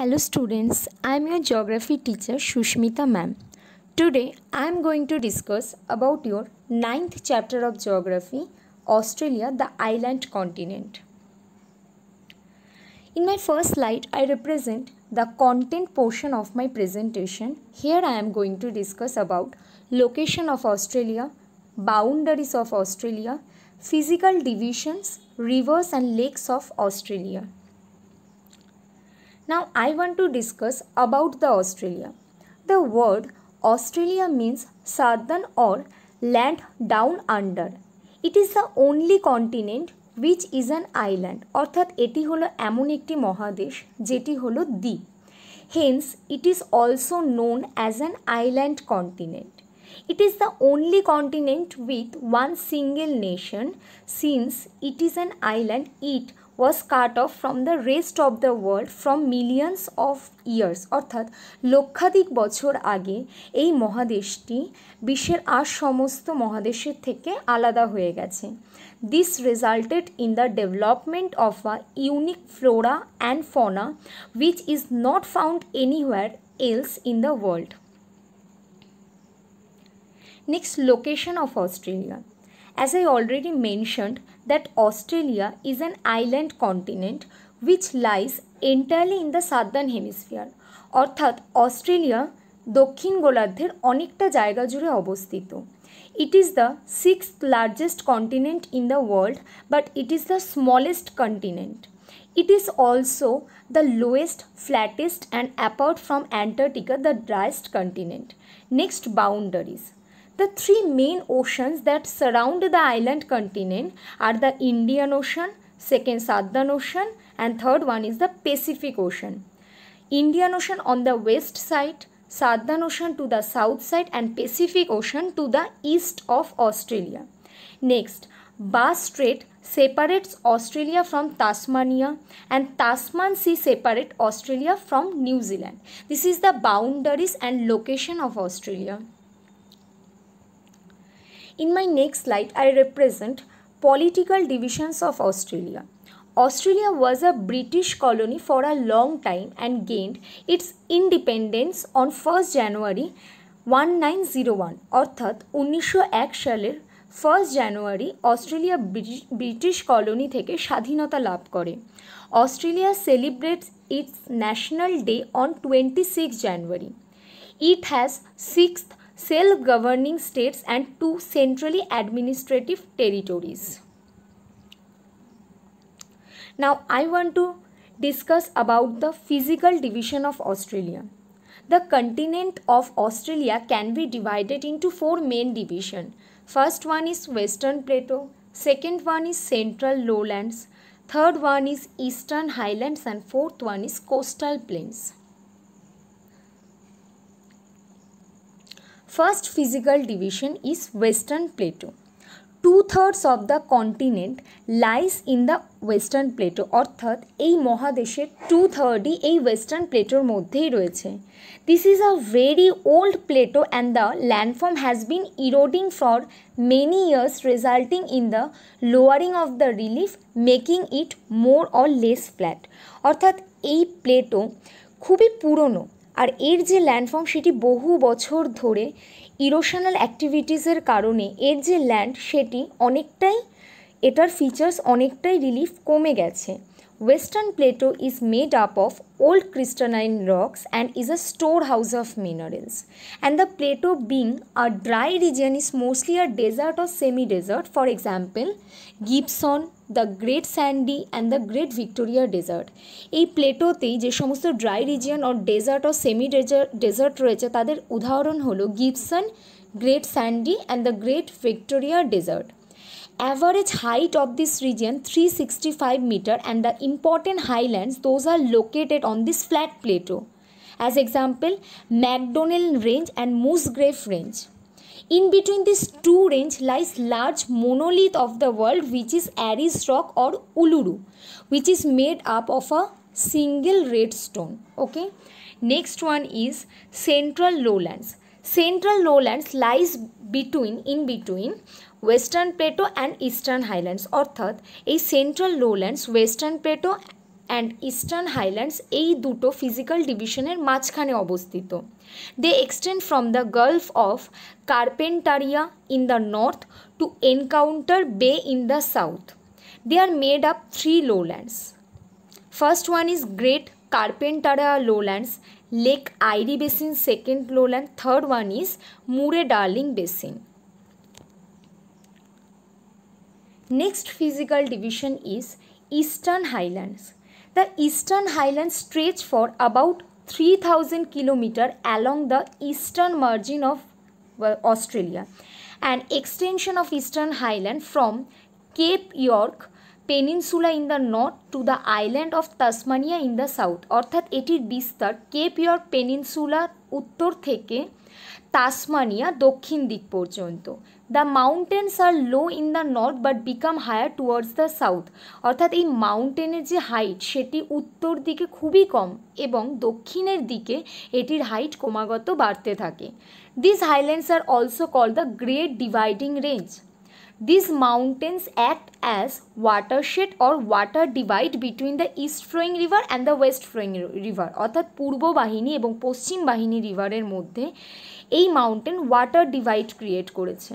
Hello students, I am your geography teacher Shushmita ma'am. Today I am going to discuss about your ninth chapter of geography, Australia, the island continent. In my first slide, I represent the content portion of my presentation. Here I am going to discuss about location of Australia, boundaries of Australia, physical divisions, rivers and lakes of Australia. Now I want to discuss about the Australia. The word Australia means southern or land down under. It is the only continent which is an island অর্থাৎ এটি হলো এমন একটি মহাদেশ যেটি হলো দ্বীপ Hence it is also known as an island continent. It is the only continent with one single nation since it is an island it was cut off from the rest of the world from millions of years অর্থাৎ লক্ষাধিক বছর আগে এই মহাদেশটি বিশ্বের আর সমস্ত মহাদেশের থেকে আলাদা হয়ে গেছে this resulted in the development of a unique flora and fauna which is not found anywhere else in the world Next, location of Australia as I already mentioned that Australia is an island continent which lies entirely in the southern hemisphere অর্থাৎ অস্ট্রেলিয়া দক্ষিণ গোলার্ধের অনেকটা জায়গা জুড়ে অবস্থিত it is the six largest continent in the world but it is the smallest continent It is also the lowest, flattest and apart from Antarctica the driest continent. Next boundaries. The three main oceans that surround the island continent are the Indian Ocean, second Southern Ocean and third one is the Pacific Ocean. Indian Ocean on the west side, Southern Ocean to the south side and Pacific Ocean to the east of Australia. Next, Bass Strait separates Australia from Tasmania and Tasman Sea separates Australia from New Zealand. This is the boundaries and location of Australia. In my next slide, I represent political divisions of Australia. Australia was a British colony for a long time and gained its independence on 1st January 1901 অর্থাৎ উনিশশো সালের first January Australia British colony থেকে স্বাধীনতা লাভ করে Australia celebrates its national day on twenty six January it has sixth self-governing states and two centrally administrative territories. Now I want to discuss about the physical division of Australia. The continent of Australia can be divided into four main divisions. First one is Western Plateau, second one is Central Lowlands, third one is Eastern Highlands and fourth one is Coastal Plains. first physical division is Western Plateau. Two thirds of the continent lies in the western plateau অর্থাৎ এই মহাদেশের two থার্ডই এই western প্লেটোর মধ্যেই রয়েছে this is a very old plateau and the landform has been eroding for many years resulting in the lowering of the relief making it more or less flat অর্থাৎ এই Plato খুবই পুরনো আর এর যে ল্যান্ডফর্ম সেটি বহু বছর ধরে ইরোশনাল অ্যাক্টিভিটিসের কারণে এর যে ল্যান্ড সেটি অনেকটাই এটার ফিচার্স অনেকটাই রিলিফ কমে গেছে Western plateau is made up of old crystalline rocks and is a storehouse of minerals. And the plateau being a dry region is mostly a desert or semi-desert. For example, Gibson, the Great Sandy and the Great Victoria Desert. এই প্লেটোতেই যে সমস্ত dry region or desert ও semi desert রয়েছে তাদের উদাহরণ হলো Gibson great sandy and the great Victoria desert average height of this region 365 meter and the important highlands those are located on this flat plateau as example Macdonell range and Musgrave range in between these two range lies large monolith of the world which is Aris rock or Uluru which is made up of a single red stone okay next one is central lowlands central lowlands lies between in between western plateau and eastern highlands অর্থাৎ এই central lowlands western plateau and eastern highlands এই দুটো physical ডিভিশনের মাঝখানে অবস্থিত they extend from the gulf of Carpentaria in the north to Encounter Bay in the south they are made up three lowlands first one is great Carpentaria lowlands Lake Eyre basin second lowland third one is Murray Darling basin Next physical division is Eastern Highlands. The Eastern Highlands stretch for about 3000 km along the eastern margin of Australia. An extension of Eastern Highland from Cape York peninsula in the north to the island of Tasmania in the south অর্থাৎ এটির বিস্তার Cape year peninsula উত্তর থেকে Tasmania দক্ষিণ দিক পর্যন্ত the mountains are low in the north but become higher towards the south অর্থাৎ এই মাউন্টেনের যে হাইট সেটি উত্তর দিকে খুবই কম এবং দক্ষিণের দিকে এটির হাইট ক্রমাগত বাড়তে থাকে this highlands are also call the great dividing range this mountains act as as watershed or water divide between the east flowing river and the west flowing river অর্থাৎ পূর্ব বাহিনী এবং পশ্চিম বাহিনী রিভারের মধ্যে এই মাউন্টেন ওয়াটার ডিভাইড ক্রিয়েট করেছে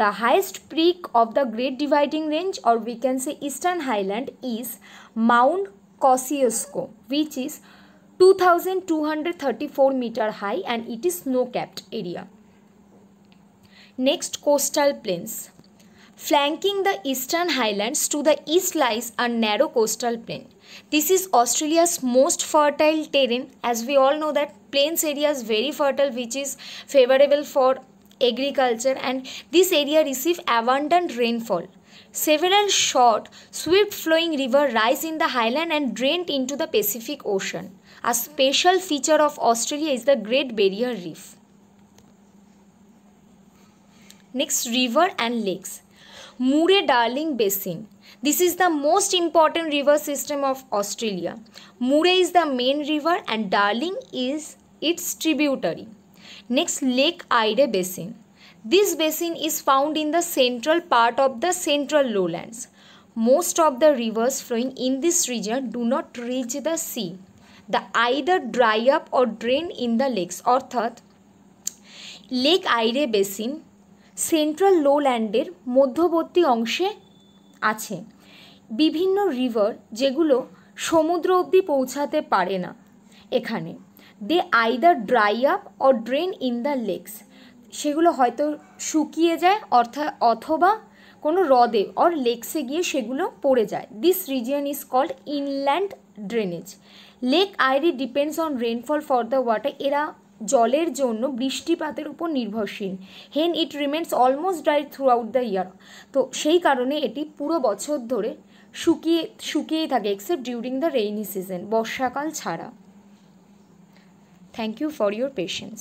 the highest peak of the great dividing range or we can say eastern highland is Mount Kosciuszko which is two thousand two hundred thirty four metre high and it is snow capped area next coastal plains Flanking the eastern highlands to the east lies a narrow coastal plain. This is Australia's most fertile terrain as we all know that plains area is very fertile which is favorable for agriculture and this area receive abundant rainfall. Several short, swift flowing rivers rise in the highland and drain into the Pacific Ocean. A special feature of Australia is the Great Barrier Reef. Next, river and lakes. Murray-Darling Basin. This is the most important river system of Australia. Murray is the main river and Darling is its tributary. Next, Lake Eyre Basin. This basin is found in the central part of the central lowlands. Most of the rivers flowing in this region do not reach the sea. They either dry up or drain in the lakes. or third Lake Ida Basin. Central লোল্যান্ডের মধ্যবর্তী অংশে আছে বিভিন্ন river যেগুলো সমুদ্র অবধি পৌঁছাতে পারে না এখানে they either dry up or drain in the lakes সেগুলো হয়তো শুকিয়ে যায় অর্থাৎ অথবা কোনো হ্রদে অর লেকসে গিয়ে সেগুলো পড়ে যায় this region is called inland drainage lake Eyre depends on rainfall for the water এরা জলের জন্য বৃষ্টিপাতের উপর নির্ভরশীল hence it remains almost dry throughout the year তো সেই কারণে এটি পুরো বছর ধরে শুকিয়ে শুকিয়েই থাকে except during the rainy season বর্ষাকাল ছাড়া thank you for your patience